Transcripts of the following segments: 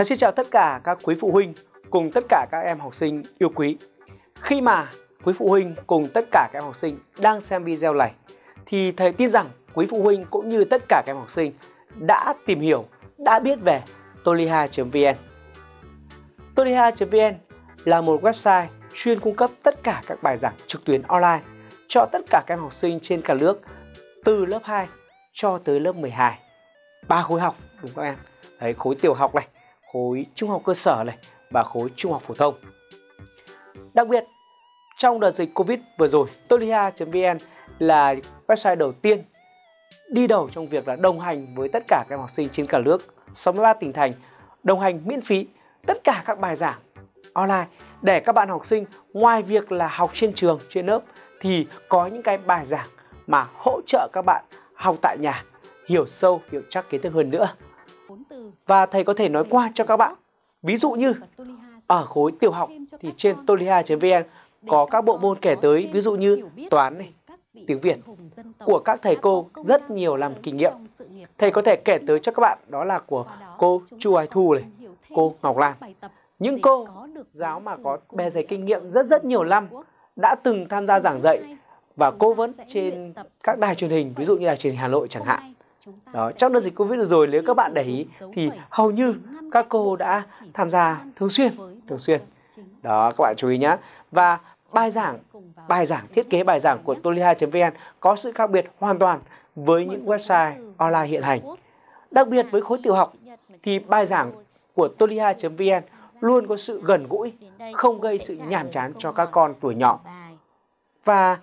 Thầy xin chào tất cả các quý phụ huynh cùng tất cả các em học sinh yêu quý. Khi mà quý phụ huynh cùng tất cả các em học sinh đang xem video này thì thầy tin rằng quý phụ huynh cũng như tất cả các em học sinh đã tìm hiểu, đã biết về toliha.vn. Toliha.vn là một website chuyên cung cấp tất cả các bài giảng trực tuyến online cho tất cả các em học sinh trên cả nước từ lớp 2 cho tới lớp 12. ba khối học đúng không em? Đấy, khối tiểu học này, khối trung học cơ sở này và khối trung học phổ thông. Đặc biệt, trong đợt dịch Covid vừa rồi, tolia.vn là website đầu tiên đi đầu trong việc là đồng hành với tất cả các học sinh trên cả nước, 63 tỉnh thành, đồng hành miễn phí tất cả các bài giảng online để các bạn học sinh ngoài việc là học trên trường, trên lớp thì có những cái bài giảng mà hỗ trợ các bạn học tại nhà hiểu sâu, hiểu chắc kiến thức hơn nữa và thầy có thể nói qua cho các bạn. Ví dụ như ở khối tiểu học thì trên toliha.vn có các bộ môn kể tới ví dụ như toán này, tiếng Việt của các thầy cô rất nhiều làm kinh nghiệm. Thầy có thể kể tới cho các bạn đó là của cô Chu Ái Thu này, cô Ngọc Lan. Những cô giáo mà có bề dày kinh nghiệm rất rất nhiều năm đã từng tham gia giảng dạy và cố vấn trên các đài truyền hình, ví dụ như là truyền hình Hà Nội chẳng hạn đó trong đợt dịch covid rồi nếu các bạn để ý thì hầu như các cô đã tham gia thường xuyên thường xuyên đó các bạn chú ý nhé và bài giảng bài giảng thiết kế bài giảng của toliha.vn có sự khác biệt hoàn toàn với những website online hiện hành đặc biệt với khối tiểu học thì bài giảng của toliha.vn luôn có sự gần gũi không gây sự nhàm chán cho các con tuổi nhỏ và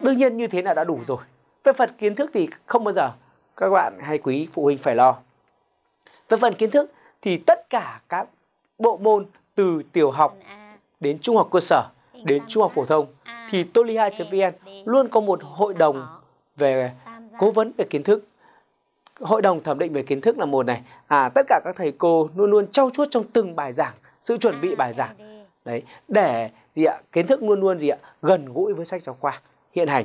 đương nhiên như thế là đã đủ rồi về phần kiến thức thì không bao giờ các bạn hay quý phụ huynh phải lo. Về phần kiến thức thì tất cả các bộ môn từ tiểu học đến trung học cơ sở đến trung học phổ thông thì toliha.vn luôn có một hội đồng về cố vấn về kiến thức. Hội đồng thẩm định về kiến thức là một này. À tất cả các thầy cô luôn luôn trau chuốt trong từng bài giảng, sự chuẩn bị bài giảng. Đấy, để gì ạ? Kiến thức luôn luôn gì ạ? Gần gũi với sách giáo khoa hiện hành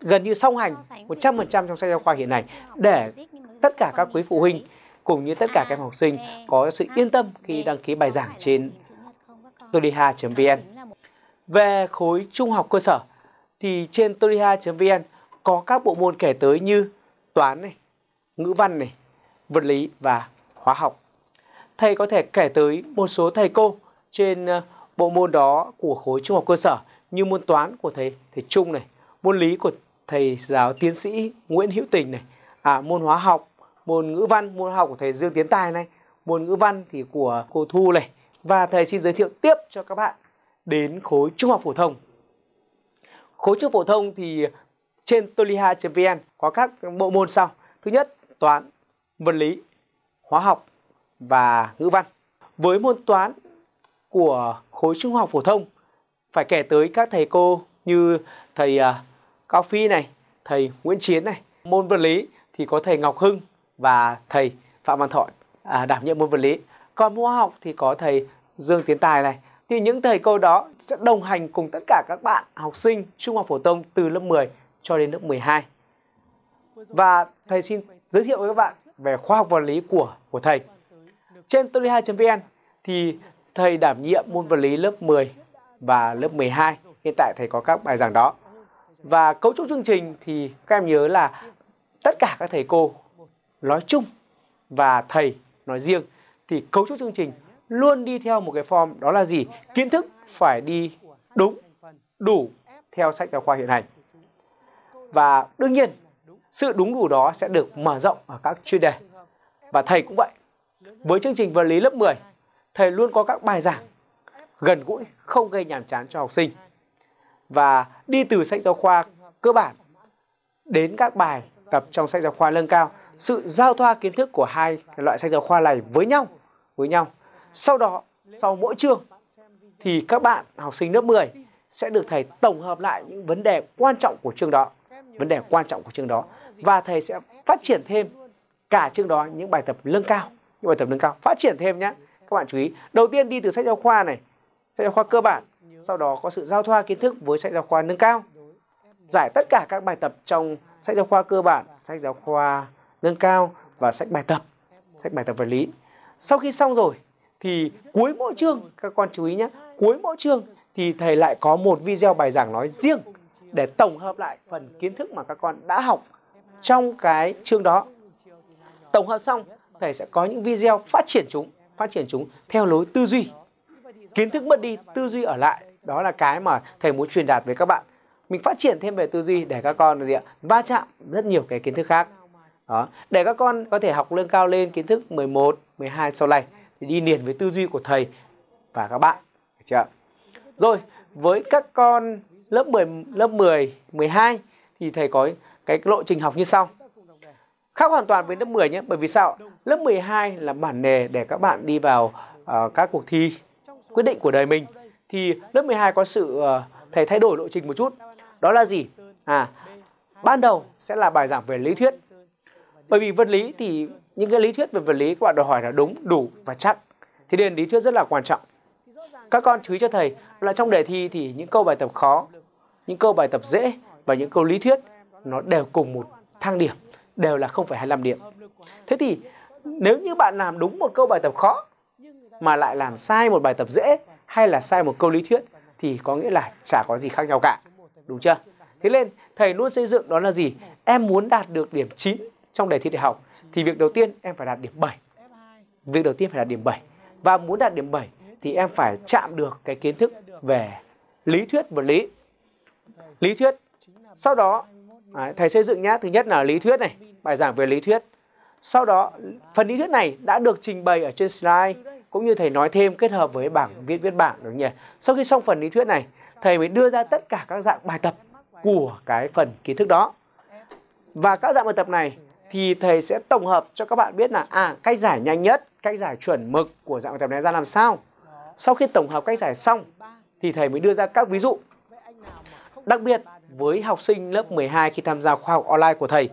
gần như song hành 100% trong sách giáo khoa hiện nay để tất cả các quý phụ huynh cùng như tất cả các em học sinh có sự yên tâm khi đăng ký bài giảng trên toliha.vn. Về khối trung học cơ sở thì trên toliha.vn có các bộ môn kể tới như toán này, ngữ văn này, vật lý và hóa học. Thầy có thể kể tới một số thầy cô trên ờ, bộ môn đó của khối trung học cơ sở như môn toán của thầy thầy Trung này, môn lý của thầy giáo tiến sĩ Nguyễn Hữu Tình này, à, môn hóa học, môn ngữ văn, môn học của thầy Dương Tiến Tài này, môn ngữ văn thì của cô Thu này. Và thầy xin giới thiệu tiếp cho các bạn đến khối trung học phổ thông. Khối trung phổ thông thì trên toliha.vn có các bộ môn sau. Thứ nhất, toán, vật lý, hóa học và ngữ văn. Với môn toán của khối trung học phổ thông phải kể tới các thầy cô như thầy à, Cao Phi này, thầy Nguyễn Chiến này. Môn vật lý thì có thầy Ngọc Hưng và thầy Phạm Văn thọ à, đảm nhiệm môn vật lý. Còn môn học thì có thầy Dương Tiến Tài này. Thì những thầy cô đó sẽ đồng hành cùng tất cả các bạn học sinh trung học phổ thông từ lớp 10 cho đến lớp 12. Và thầy xin giới thiệu với các bạn về khoa học vật lý của của thầy. Trên tony2.vn thì thầy đảm nhiệm môn vật lý lớp 10 và lớp 12. Hiện tại thầy có các bài giảng đó và cấu trúc chương trình thì các em nhớ là tất cả các thầy cô nói chung và thầy nói riêng thì cấu trúc chương trình luôn đi theo một cái form đó là gì? Kiến thức phải đi đúng, đủ theo sách giáo khoa hiện hành. Và đương nhiên, sự đúng đủ đó sẽ được mở rộng ở các chuyên đề. Và thầy cũng vậy. Với chương trình vật lý lớp 10, thầy luôn có các bài giảng gần gũi, không gây nhàm chán cho học sinh và đi từ sách giáo khoa cơ bản đến các bài tập trong sách giáo khoa nâng cao sự giao thoa kiến thức của hai loại sách giáo khoa này với nhau với nhau sau đó sau mỗi chương thì các bạn học sinh lớp 10 sẽ được thầy tổng hợp lại những vấn đề quan trọng của chương đó vấn đề quan trọng của chương đó và thầy sẽ phát triển thêm cả chương đó những bài tập nâng cao những bài tập nâng cao phát triển thêm nhé các bạn chú ý đầu tiên đi từ sách giáo khoa này sách giáo khoa cơ bản sau đó có sự giao thoa kiến thức với sách giáo khoa nâng cao. Giải tất cả các bài tập trong sách giáo khoa cơ bản, sách giáo khoa nâng cao và sách bài tập, sách bài tập vật lý. Sau khi xong rồi thì cuối mỗi chương các con chú ý nhé, cuối mỗi chương thì thầy lại có một video bài giảng nói riêng để tổng hợp lại phần kiến thức mà các con đã học trong cái chương đó. Tổng hợp xong, thầy sẽ có những video phát triển chúng, phát triển chúng theo lối tư duy. Kiến thức mất đi, tư duy ở lại đó là cái mà thầy muốn truyền đạt với các bạn mình phát triển thêm về tư duy để các con gì ạ va chạm rất nhiều cái kiến thức khác đó để các con có thể học lương cao lên kiến thức 11, 12 sau này thì đi liền với tư duy của thầy và các bạn được chưa rồi với các con lớp 10 lớp 10 12 thì thầy có cái lộ trình học như sau khác hoàn toàn với lớp 10 nhé bởi vì sao lớp 12 là bản đề để các bạn đi vào uh, các cuộc thi quyết định của đời mình thì lớp 12 có sự ờ, thầy thay đổi lộ trình một chút. Đó là gì? À, ban đầu sẽ là bài giảng về lý thuyết. Bởi vì vật lý thì những cái lý thuyết về vật lý các bạn đòi hỏi là đúng, đủ và chắc. Thế nên lý thuyết rất là quan trọng. Các con chú ý cho thầy là trong đề thi thì những câu bài tập khó, những câu bài tập dễ và những câu lý thuyết nó đều cùng một thang điểm, đều là 0,25 điểm. Thế thì nếu như bạn làm đúng một câu bài tập khó mà lại làm sai một bài tập dễ hay là sai một câu lý thuyết thì có nghĩa là chả có gì khác nhau cả. Đúng chưa? Thế nên thầy luôn xây dựng đó là gì? Em muốn đạt được điểm 9 trong đề thi đại học thì việc đầu tiên em phải đạt điểm 7. Việc đầu tiên phải đạt điểm 7. Và muốn đạt điểm 7 thì em phải chạm được cái kiến thức về lý thuyết vật lý. Lý thuyết. Sau đó thầy xây dựng nhá, thứ nhất là lý thuyết này, bài giảng về lý thuyết. Sau đó phần lý thuyết này đã được trình bày ở trên slide cũng như thầy nói thêm kết hợp với bảng viết viết bảng đúng nhỉ sau khi xong phần lý thuyết này thầy mới đưa ra tất cả các dạng bài tập của cái phần kiến thức đó và các dạng bài tập này thì thầy sẽ tổng hợp cho các bạn biết là à cách giải nhanh nhất cách giải chuẩn mực của dạng bài tập này ra làm sao sau khi tổng hợp cách giải xong thì thầy mới đưa ra các ví dụ đặc biệt với học sinh lớp 12 khi tham gia khoa học online của thầy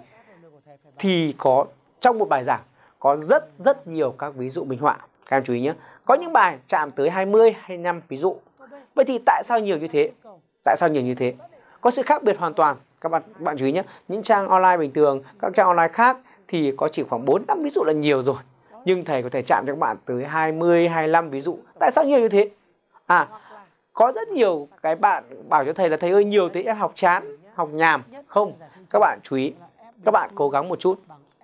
thì có trong một bài giảng có rất rất nhiều các ví dụ minh họa các em chú ý nhé. Có những bài chạm tới 20, 25 ví dụ. Vậy thì tại sao nhiều như thế? Tại sao nhiều như thế? Có sự khác biệt hoàn toàn. Các bạn bạn chú ý nhé. Những trang online bình thường, các trang online khác thì có chỉ khoảng 4 5 ví dụ là nhiều rồi. Nhưng thầy có thể chạm cho các bạn tới 20, 25 ví dụ. Tại sao nhiều như thế? À, có rất nhiều cái bạn bảo cho thầy là thầy ơi nhiều thế em học chán, học nhàm. Không, các bạn chú ý. Các bạn cố gắng một chút.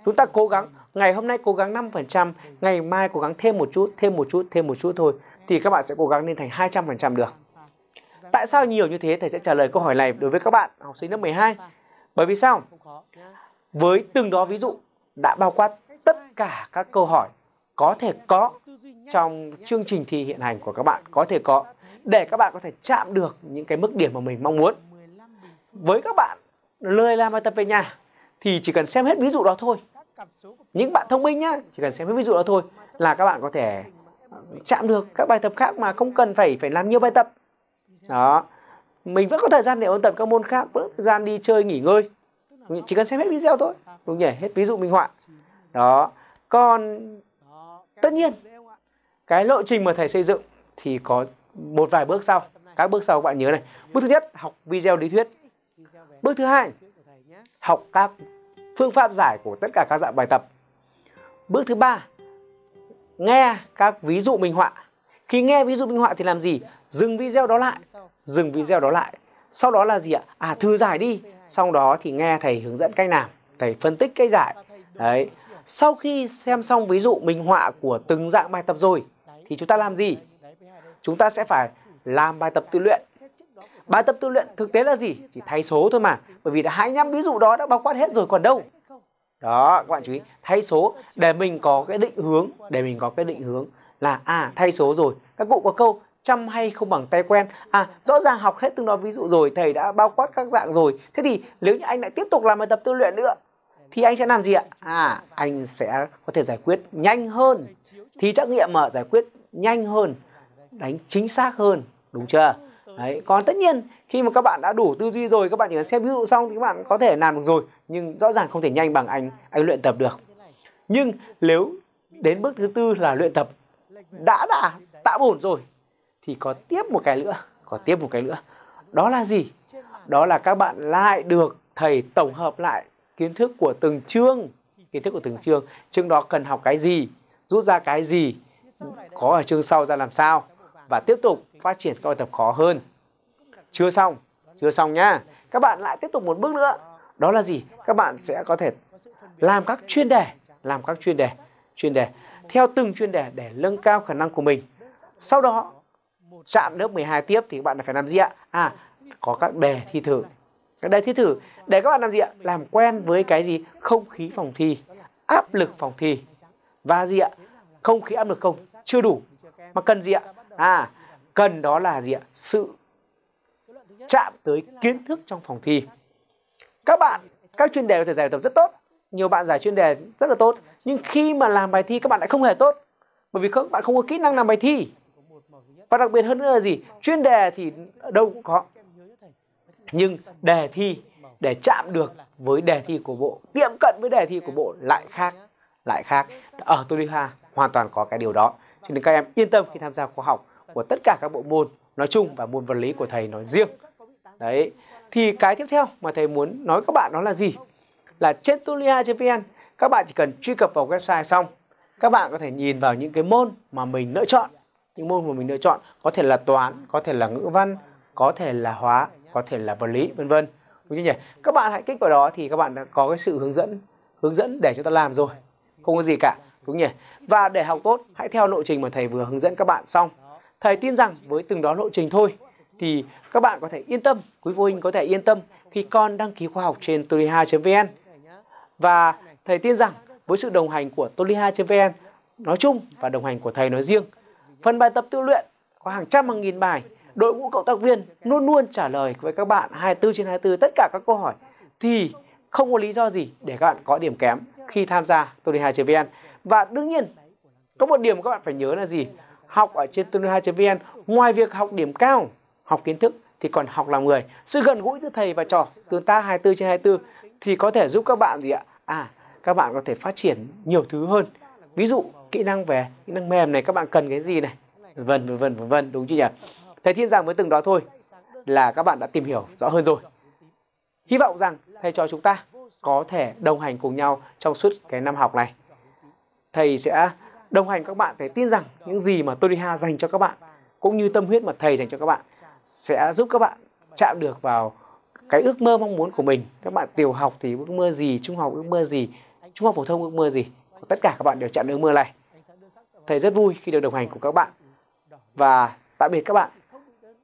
Chúng ta cố gắng ngày hôm nay cố gắng 5%, ngày mai cố gắng thêm một chút, thêm một chút, thêm một chút thôi thì các bạn sẽ cố gắng lên thành 200% được. Tại sao nhiều như thế? Thầy sẽ trả lời câu hỏi này đối với các bạn học sinh lớp 12. Bởi vì sao? Với từng đó ví dụ đã bao quát tất cả các câu hỏi có thể có trong chương trình thi hiện hành của các bạn có thể có để các bạn có thể chạm được những cái mức điểm mà mình mong muốn. Với các bạn lời làm bài tập về nhà thì chỉ cần xem hết ví dụ đó thôi những bạn thông minh nhá chỉ cần xem cái ví dụ đó thôi là các bạn có thể chạm được các bài tập khác mà không cần phải phải làm nhiều bài tập đó mình vẫn có thời gian để ôn tập các môn khác vẫn thời gian đi chơi nghỉ ngơi chỉ cần xem hết video thôi đúng nhỉ hết ví dụ minh họa đó còn tất nhiên cái lộ trình mà thầy xây dựng thì có một vài bước sau các bước sau các bạn nhớ này bước thứ nhất học video lý thuyết bước thứ hai học các phương pháp giải của tất cả các dạng bài tập. Bước thứ ba, nghe các ví dụ minh họa. Khi nghe ví dụ minh họa thì làm gì? Dừng video đó lại, dừng video đó lại. Sau đó là gì ạ? À thư giải đi, sau đó thì nghe thầy hướng dẫn cách làm, thầy phân tích cách giải. Đấy. Sau khi xem xong ví dụ minh họa của từng dạng bài tập rồi thì chúng ta làm gì? Chúng ta sẽ phải làm bài tập tự luyện Bài tập tư luyện thực tế là gì? thì thay số thôi mà. Bởi vì đã 25 ví dụ đó đã bao quát hết rồi còn đâu. Đó, các bạn chú ý, thay số để mình có cái định hướng, để mình có cái định hướng là à thay số rồi. Các cụ có câu chăm hay không bằng tay quen. À, rõ ràng học hết từng đó ví dụ rồi, thầy đã bao quát các dạng rồi. Thế thì nếu như anh lại tiếp tục làm bài tập tư luyện nữa thì anh sẽ làm gì ạ? À, anh sẽ có thể giải quyết nhanh hơn. Thì trắc nghiệm mà giải quyết nhanh hơn, đánh chính xác hơn, đúng chưa? Ừ. Đấy. Còn tất nhiên khi mà các bạn đã đủ tư duy rồi các bạn chỉ cần xem ví dụ xong thì các bạn có thể làm được rồi nhưng rõ ràng không thể nhanh bằng anh anh luyện tập được nhưng nếu đến bước thứ tư là luyện tập đã đã tạ bổn rồi thì có tiếp một cái nữa có tiếp một cái nữa đó là gì đó là các bạn lại được thầy tổng hợp lại kiến thức của từng chương kiến thức của từng chương chương đó cần học cái gì rút ra cái gì có ở chương sau ra làm sao và tiếp tục phát triển các bài tập khó hơn. Chưa xong, chưa xong nhá. Các bạn lại tiếp tục một bước nữa. Đó là gì? Các bạn sẽ có thể làm các chuyên đề, làm các chuyên đề, chuyên đề theo từng chuyên đề để nâng cao khả năng của mình. Sau đó chạm lớp 12 tiếp thì các bạn phải làm gì ạ? À, có các đề thi thử. Các đề thi thử để các bạn làm gì ạ? Làm quen với cái gì? Không khí phòng thi, áp lực phòng thi. Và gì ạ? Không khí áp lực không chưa đủ mà cần gì ạ? à cần đó là gì ạ sự chạm tới kiến thức trong phòng thi các bạn các chuyên đề có thể giải tập rất tốt nhiều bạn giải chuyên đề rất là tốt nhưng khi mà làm bài thi các bạn lại không hề tốt bởi vì các bạn không có kỹ năng làm bài thi và đặc biệt hơn nữa là gì chuyên đề thì đâu cũng có nhưng đề thi để chạm được với đề thi của bộ tiệm cận với đề thi của bộ lại khác lại khác ở Toliha hoàn toàn có cái điều đó cho nên các em yên tâm khi tham gia khóa học của tất cả các bộ môn nói chung và môn vật lý của thầy nói riêng. Đấy. Thì cái tiếp theo mà thầy muốn nói các bạn đó là gì? Là trên tulia.vn các bạn chỉ cần truy cập vào website xong các bạn có thể nhìn vào những cái môn mà mình lựa chọn những môn mà mình lựa chọn có thể là toán có thể là ngữ văn có thể là hóa có thể là vật lý vân vân đúng chưa nhỉ các bạn hãy kích vào đó thì các bạn đã có cái sự hướng dẫn hướng dẫn để chúng ta làm rồi không có gì cả đúng nhỉ? Và để học tốt, hãy theo lộ trình mà thầy vừa hướng dẫn các bạn xong. Thầy tin rằng với từng đó lộ trình thôi thì các bạn có thể yên tâm, quý phụ huynh có thể yên tâm khi con đăng ký khoa học trên toliha.vn. Và thầy tin rằng với sự đồng hành của toliha.vn nói chung và đồng hành của thầy nói riêng, phần bài tập tự luyện có hàng trăm hàng nghìn bài, đội ngũ cộng tác viên luôn luôn trả lời với các bạn 24 trên 24 tất cả các câu hỏi thì không có lý do gì để các bạn có điểm kém khi tham gia Toliha.vn. Và đương nhiên, có một điểm các bạn phải nhớ là gì? Học ở trên tunuha.vn, ngoài việc học điểm cao, học kiến thức, thì còn học làm người. Sự gần gũi giữa thầy và trò, tương tác 24 trên 24 thì có thể giúp các bạn gì ạ? À, các bạn có thể phát triển nhiều thứ hơn. Ví dụ, kỹ năng về kỹ năng mềm này các bạn cần cái gì này, vân vân vân vân vân đúng chưa nhỉ? Thầy tin rằng với từng đó thôi là các bạn đã tìm hiểu rõ hơn rồi. Hy vọng rằng thầy cho chúng ta có thể đồng hành cùng nhau trong suốt cái năm học này thầy sẽ đồng hành các bạn để tin rằng những gì mà ha dành cho các bạn cũng như tâm huyết mà thầy dành cho các bạn sẽ giúp các bạn chạm được vào cái ước mơ mong muốn của mình các bạn tiểu học thì ước mơ gì trung học ước mơ gì trung học phổ thông ước mơ gì tất cả các bạn đều chạm được ước mơ này thầy rất vui khi được đồng hành cùng các bạn và tạm biệt các bạn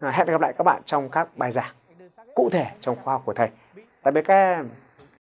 hẹn gặp lại các bạn trong các bài giảng cụ thể trong khoa học của thầy tạm biệt các em